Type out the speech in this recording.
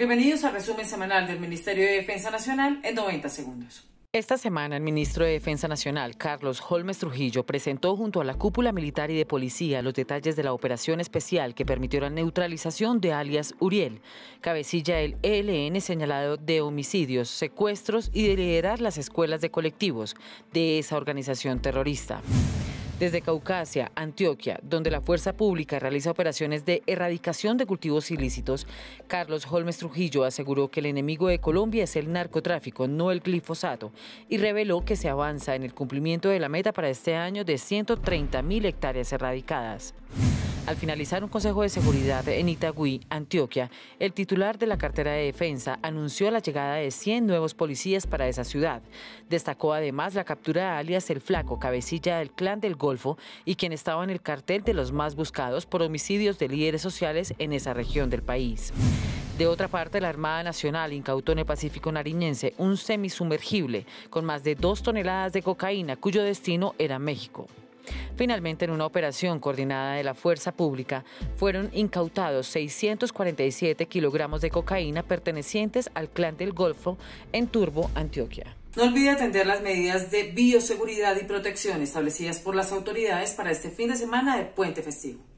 Bienvenidos al resumen semanal del Ministerio de Defensa Nacional en 90 segundos. Esta semana el ministro de Defensa Nacional, Carlos Holmes Trujillo, presentó junto a la cúpula militar y de policía los detalles de la operación especial que permitió la neutralización de alias Uriel, cabecilla del ELN señalado de homicidios, secuestros y de liderar las escuelas de colectivos de esa organización terrorista. Desde Caucasia, Antioquia, donde la Fuerza Pública realiza operaciones de erradicación de cultivos ilícitos, Carlos Holmes Trujillo aseguró que el enemigo de Colombia es el narcotráfico, no el glifosato, y reveló que se avanza en el cumplimiento de la meta para este año de 130 mil hectáreas erradicadas. Al finalizar un consejo de seguridad en Itagüí, Antioquia, el titular de la cartera de defensa anunció la llegada de 100 nuevos policías para esa ciudad. Destacó además la captura de alias El Flaco, cabecilla del clan del Golfo y quien estaba en el cartel de los más buscados por homicidios de líderes sociales en esa región del país. De otra parte, la Armada Nacional incautó en el Pacífico Nariñense un semisumergible con más de dos toneladas de cocaína cuyo destino era México. Finalmente, en una operación coordinada de la Fuerza Pública, fueron incautados 647 kilogramos de cocaína pertenecientes al clan del Golfo en Turbo, Antioquia. No olvide atender las medidas de bioseguridad y protección establecidas por las autoridades para este fin de semana de puente festivo.